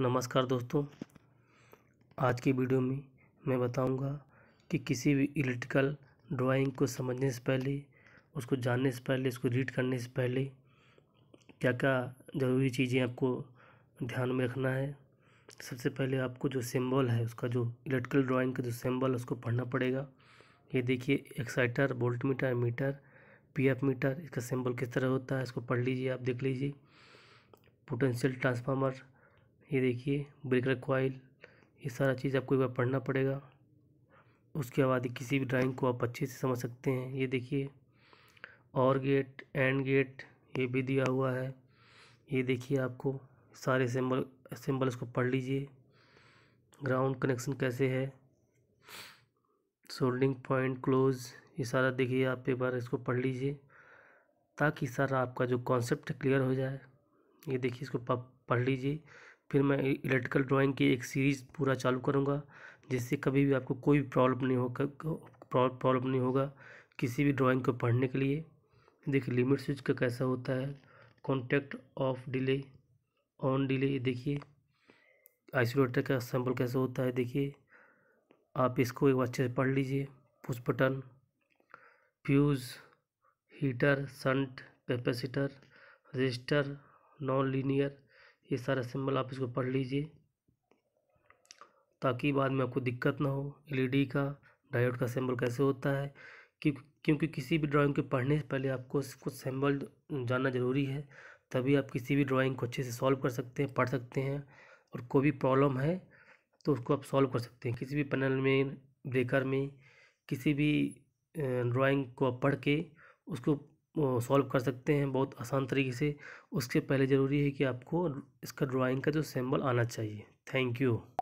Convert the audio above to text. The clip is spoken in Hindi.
नमस्कार दोस्तों आज की वीडियो में मैं बताऊंगा कि किसी भी इलेक्ट्रिकल ड्राइंग को समझने से पहले उसको जानने से पहले उसको रीड करने से पहले क्या क्या ज़रूरी चीज़ें आपको ध्यान में रखना है सबसे पहले आपको जो सिंबल है उसका जो इलेक्ट्रिकल ड्राइंग का जो सिंबल है उसको पढ़ना पड़ेगा ये देखिए exciter volt meter meter P F meter इसका सिंबल किस तरह होता है इसको पढ़ लीजिए आप देख लीजिए पोटेंशियल ट्रांसफार्मर ये देखिए ब्रेकर कॉइल ये सारा चीज़ आपको एक बार पढ़ना पड़ेगा उसके बाद किसी भी ड्राइंग को आप अच्छे से समझ सकते हैं ये देखिए और गेट एंड गेट ये भी दिया हुआ है ये देखिए आपको सारे सिंबल सिंबल इसको पढ़ लीजिए ग्राउंड कनेक्शन कैसे है सोल्डिंग पॉइंट क्लोज ये सारा देखिए आप एक बार इसको पढ़ लीजिए ताकि सारा आपका जो कॉन्सेप्ट क्लियर हो जाए ये देखिए इसको पढ़ लीजिए फिर मैं इलेक्ट्रिकल ड्राइंग की एक सीरीज़ पूरा चालू करूँगा जिससे कभी भी आपको कोई प्रॉब्लम नहीं होकर प्रॉब्लम नहीं होगा किसी भी ड्राइंग को पढ़ने के लिए देखिए लिमिट स्विच का कैसा होता है contact off delay on delay देखिए आइसोलेटर का सैम्पल कैसा होता है देखिए आप इसको एक अच्छे से पढ़ लीजिए push button fuse heater shunt capacitor resistor non linear ये सारा सिंबल आप इसको पढ़ लीजिए ताकि बाद में आपको दिक्कत ना हो एलईडी का डायोड का सिंबल कैसे होता है क्योंकि क्योंकि किसी भी ड्राइंग के पढ़ने से पहले आपको कुछ सिंबल जानना ज़रूरी है तभी आप किसी भी ड्राइंग को अच्छे से सॉल्व कर सकते हैं पढ़ सकते हैं और कोई भी प्रॉब्लम है तो उसको आप सॉल्व कर सकते हैं किसी भी पैनल में ब्रेकर में किसी भी ड्राइंग को आप पढ़ के उसको सॉल्व कर सकते हैं बहुत आसान तरीके से उसके पहले ज़रूरी है कि आपको इसका ड्राइंग का जो सिंबल आना चाहिए थैंक यू